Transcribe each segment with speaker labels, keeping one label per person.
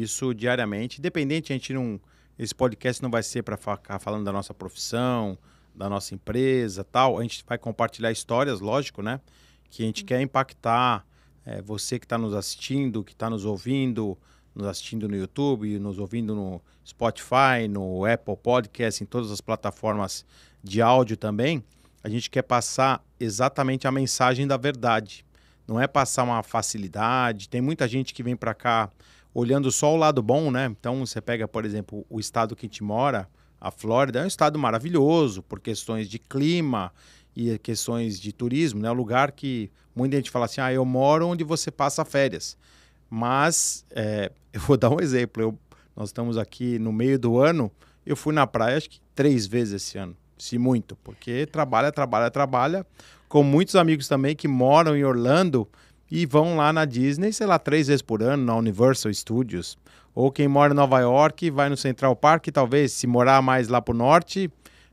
Speaker 1: isso diariamente. Independente, a gente não. Esse podcast não vai ser para ficar falando da nossa profissão, da nossa empresa tal. A gente vai compartilhar histórias, lógico, né? Que a gente uhum. quer impactar é, você que está nos assistindo, que está nos ouvindo, nos assistindo no YouTube, nos ouvindo no Spotify, no Apple Podcast, em todas as plataformas de áudio também. A gente quer passar exatamente a mensagem da verdade. Não é passar uma facilidade. Tem muita gente que vem para cá olhando só o lado bom, né? Então você pega, por exemplo, o estado que a gente mora, a Flórida, é um estado maravilhoso por questões de clima e questões de turismo, né? O é um lugar que muita gente fala assim, ah, eu moro onde você passa férias. Mas é, eu vou dar um exemplo. Eu, nós estamos aqui no meio do ano, eu fui na praia acho que três vezes esse ano, se muito, porque trabalha, trabalha, trabalha, com muitos amigos também que moram em Orlando e vão lá na Disney, sei lá, três vezes por ano, na Universal Studios. Ou quem mora em Nova York vai no Central Park, talvez, se morar mais lá para o norte,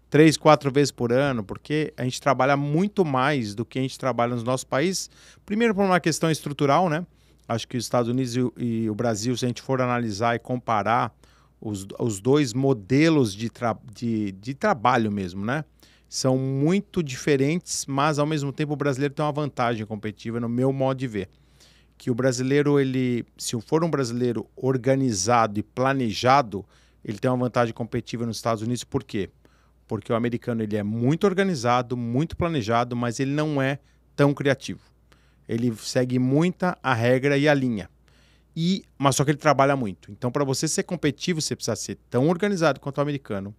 Speaker 1: três, quatro vezes por ano, porque a gente trabalha muito mais do que a gente trabalha nos nossos países. Primeiro, por uma questão estrutural, né? Acho que os Estados Unidos e o Brasil, se a gente for analisar e comparar os, os dois modelos de, tra de, de trabalho mesmo, né? são muito diferentes, mas ao mesmo tempo o brasileiro tem uma vantagem competitiva no meu modo de ver. Que o brasileiro, ele, se for um brasileiro organizado e planejado, ele tem uma vantagem competitiva nos Estados Unidos, por quê? Porque o americano ele é muito organizado, muito planejado, mas ele não é tão criativo. Ele segue muita a regra e a linha. E, mas só que ele trabalha muito. Então, para você ser competitivo, você precisa ser tão organizado quanto o americano,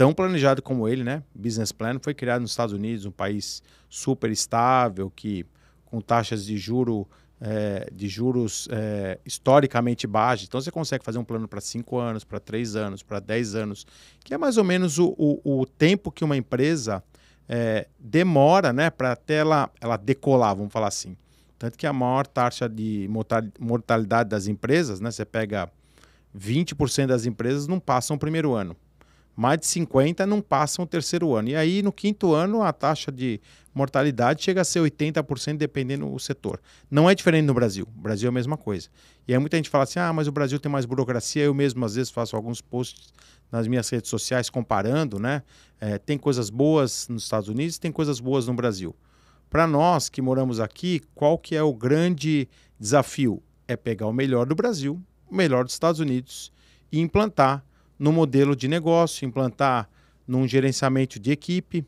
Speaker 1: tão planejado como ele, né? Business Plan foi criado nos Estados Unidos, um país super estável, que com taxas de juro é, de juros é, historicamente baixas. Então você consegue fazer um plano para 5 anos, para 3 anos, para 10 anos, que é mais ou menos o, o, o tempo que uma empresa é, demora né, para até ela, ela decolar, vamos falar assim. Tanto que a maior taxa de mortalidade das empresas, né, você pega 20% das empresas não passam o primeiro ano mais de 50 não passam o terceiro ano. E aí, no quinto ano, a taxa de mortalidade chega a ser 80%, dependendo do setor. Não é diferente no Brasil. O Brasil é a mesma coisa. E aí muita gente fala assim, ah, mas o Brasil tem mais burocracia. Eu mesmo, às vezes, faço alguns posts nas minhas redes sociais comparando, né? É, tem coisas boas nos Estados Unidos, tem coisas boas no Brasil. Para nós que moramos aqui, qual que é o grande desafio? É pegar o melhor do Brasil, o melhor dos Estados Unidos e implantar no modelo de negócio, implantar num gerenciamento de equipe,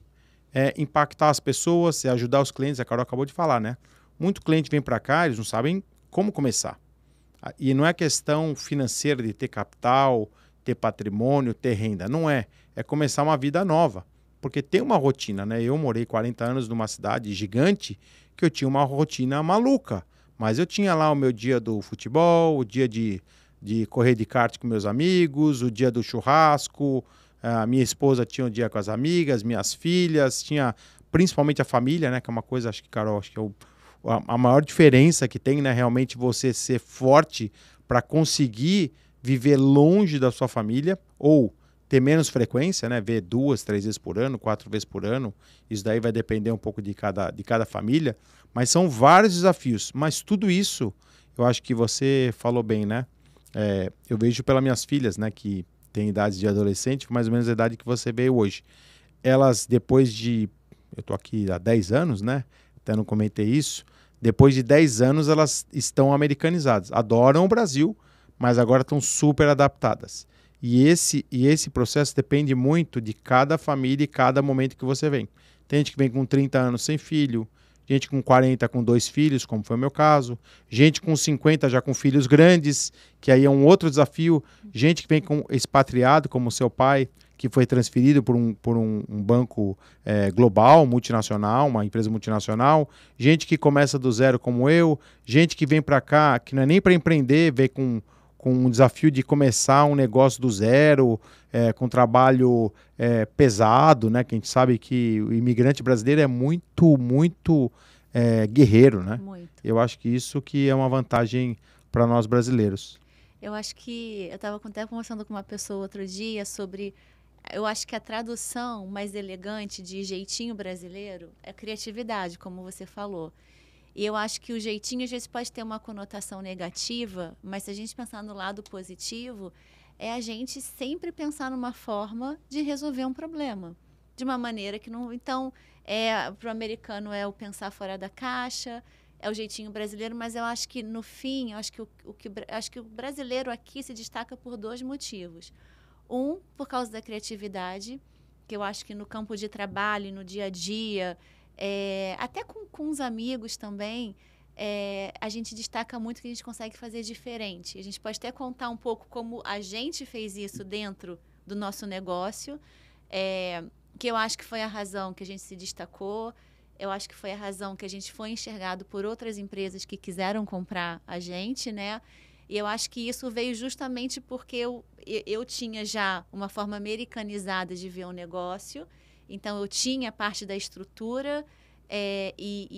Speaker 1: é, impactar as pessoas, e ajudar os clientes. A Carol acabou de falar, né? Muito cliente vem para cá, eles não sabem como começar. Ah, e não é questão financeira de ter capital, ter patrimônio, ter renda. Não é. É começar uma vida nova. Porque tem uma rotina, né? Eu morei 40 anos numa cidade gigante que eu tinha uma rotina maluca. Mas eu tinha lá o meu dia do futebol, o dia de de correr de kart com meus amigos, o dia do churrasco, eh, a minha esposa tinha o um dia com as amigas, minhas filhas, tinha principalmente a família, né? Que é uma coisa, acho que, Carol, acho que é o, a, maior diferença que tem, né? Realmente você ser forte para conseguir viver longe da sua família ou ter menos frequência, né? Ver duas, três vezes por ano, quatro vezes por ano. Isso daí vai depender um pouco de cada, de cada família. Mas são vários desafios. Mas tudo isso, eu acho que você falou bem, né? É, eu vejo pelas minhas filhas, né, que têm idade de adolescente, mais ou menos a idade que você vê hoje. Elas, depois de. Eu tô aqui há 10 anos, né? Até não comentei isso. Depois de 10 anos, elas estão americanizadas. Adoram o Brasil, mas agora estão super adaptadas. E esse, e esse processo depende muito de cada família e cada momento que você vem. Tem gente que vem com 30 anos sem filho, gente com 40 com dois filhos, como foi o meu caso, gente com 50 já com filhos grandes, que aí é um outro desafio, gente que vem com expatriado, como seu pai, que foi transferido por um, por um, um banco é, global, multinacional, uma empresa multinacional, gente que começa do zero como eu, gente que vem para cá, que não é nem para empreender, vem com com o desafio de começar um negócio do zero, é, com trabalho é, pesado, né? Que a gente sabe que o imigrante brasileiro é muito, muito é, guerreiro, né? Muito. Eu acho que isso que é uma vantagem para nós brasileiros.
Speaker 2: Eu acho que eu estava até conversando com uma pessoa outro dia sobre eu acho que a tradução mais elegante de jeitinho brasileiro é criatividade, como você falou. E eu acho que o jeitinho às vezes pode ter uma conotação negativa, mas se a gente pensar no lado positivo, é a gente sempre pensar numa forma de resolver um problema. De uma maneira que não. Então, é, para o americano é o pensar fora da caixa, é o jeitinho brasileiro, mas eu acho que no fim, acho que o, o que, acho que o brasileiro aqui se destaca por dois motivos. Um, por causa da criatividade, que eu acho que no campo de trabalho, no dia a dia, é, até com, com os amigos também, é, a gente destaca muito que a gente consegue fazer diferente. A gente pode até contar um pouco como a gente fez isso dentro do nosso negócio, é, que eu acho que foi a razão que a gente se destacou, eu acho que foi a razão que a gente foi enxergado por outras empresas que quiseram comprar a gente, né? E eu acho que isso veio justamente porque eu, eu tinha já uma forma americanizada de ver um negócio então, eu tinha parte da estrutura é, e,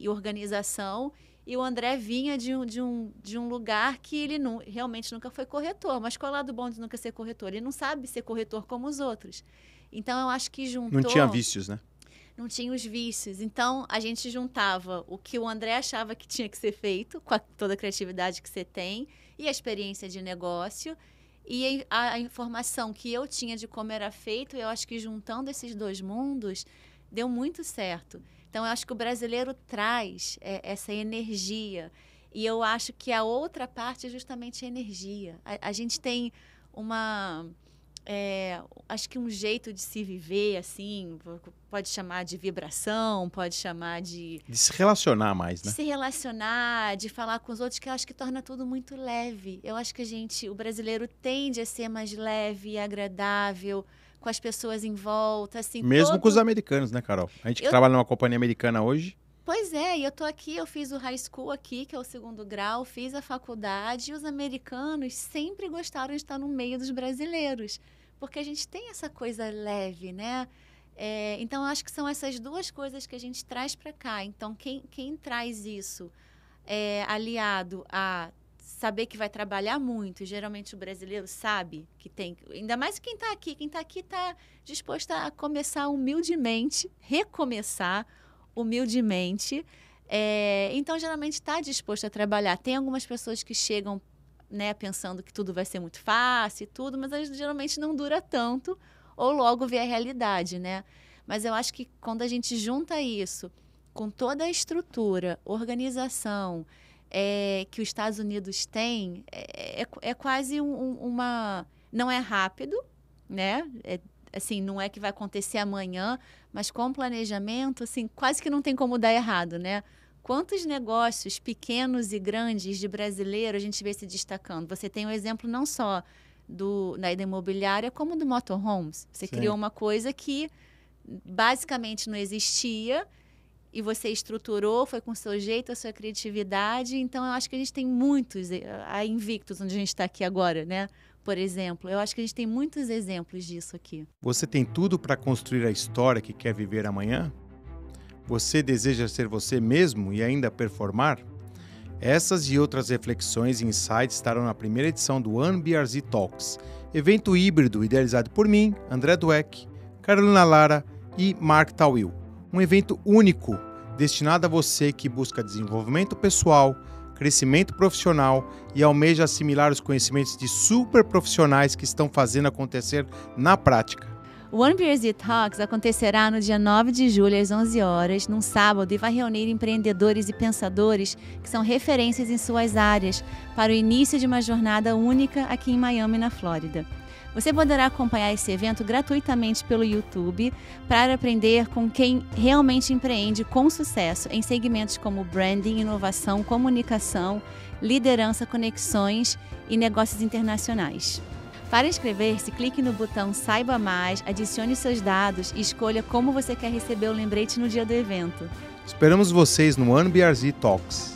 Speaker 2: e, e, organização. E o André vinha de um, de um, de um lugar que ele realmente nunca foi corretor. Mas qual é o lado bom de nunca ser corretor? Ele não sabe ser corretor como os outros. Então, eu acho que juntou... Não tinha vícios, né? Não tinha os vícios. Então, a gente juntava o que o André achava que tinha que ser feito, com a, toda a criatividade que você tem, e a experiência de negócio e a informação que eu tinha de como era feito, eu acho que juntando esses dois mundos, deu muito certo. Então, eu acho que o brasileiro traz é, essa energia. E eu acho que a outra parte é justamente a energia. A, a gente tem uma é, acho que um jeito de se viver, assim, pode chamar de vibração, pode chamar de.
Speaker 1: De se relacionar mais, né? De se
Speaker 2: relacionar, de falar com os outros, que eu acho que torna tudo muito leve. Eu acho que a gente, o brasileiro tende a ser mais leve, e agradável com as pessoas em volta, assim. Mesmo todo... com os
Speaker 1: americanos, né, Carol? A gente eu... que trabalha numa companhia americana hoje.
Speaker 2: Pois é, e eu tô aqui, eu fiz o high school aqui, que é o segundo grau, fiz a faculdade, e os americanos sempre gostaram de estar no meio dos brasileiros, porque a gente tem essa coisa leve, né? É, então, acho que são essas duas coisas que a gente traz para cá. Então, quem, quem traz isso é, aliado a saber que vai trabalhar muito, e geralmente o brasileiro sabe que tem, ainda mais quem está aqui, quem está aqui está disposto a começar humildemente, recomeçar, humildemente. É, então, geralmente está disposto a trabalhar. Tem algumas pessoas que chegam né, pensando que tudo vai ser muito fácil e tudo, mas elas, geralmente não dura tanto ou logo vê a realidade, né? Mas eu acho que quando a gente junta isso com toda a estrutura, organização é, que os Estados Unidos têm, é, é, é quase um, um, uma. Não é rápido, né? É, assim, não é que vai acontecer amanhã, mas com planejamento, assim, quase que não tem como dar errado, né? Quantos negócios pequenos e grandes de brasileiro a gente vê se destacando? Você tem o um exemplo não só do, da imobiliária, como do motorhomes. Você Sim. criou uma coisa que basicamente não existia e você estruturou, foi com o seu jeito, a sua criatividade. Então, eu acho que a gente tem muitos eh, a Invictus, onde a gente está aqui agora, né? por exemplo. Eu acho que a gente tem muitos exemplos disso aqui.
Speaker 1: Você tem tudo para construir a história que quer viver amanhã? Você deseja ser você mesmo e ainda performar? Essas e outras reflexões e insights estarão na primeira edição do ANBRZ Talks, evento híbrido idealizado por mim, André Dweck, Carolina Lara e Mark Tawil. Um evento único destinado a você que busca desenvolvimento pessoal, crescimento profissional e almeja assimilar os conhecimentos de super profissionais que estão fazendo acontecer na prática.
Speaker 2: O One Beers Talks acontecerá no dia 9 de julho, às 11 horas, num sábado, e vai reunir empreendedores e pensadores que são referências em suas áreas para o início de uma jornada única aqui em Miami, na Flórida. Você poderá acompanhar esse evento gratuitamente pelo YouTube para aprender com quem realmente empreende com sucesso em segmentos como branding, inovação, comunicação, liderança, conexões e negócios internacionais. Para inscrever-se, clique no botão Saiba Mais, adicione seus dados e escolha como você quer receber o lembrete no dia do evento.
Speaker 1: Esperamos vocês no ANBRZ Talks.